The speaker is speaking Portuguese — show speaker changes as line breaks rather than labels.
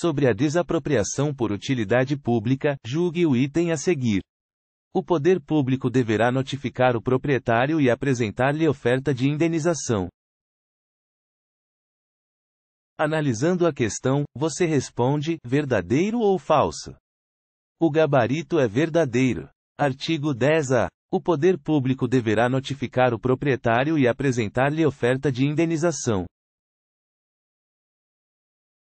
sobre a desapropriação por utilidade pública, julgue o item a seguir. O poder público deverá notificar o proprietário e apresentar-lhe oferta de indenização. Analisando a questão, você responde: verdadeiro ou falso? O gabarito é verdadeiro. Artigo 10A. O poder público deverá notificar o proprietário e apresentar-lhe oferta de indenização.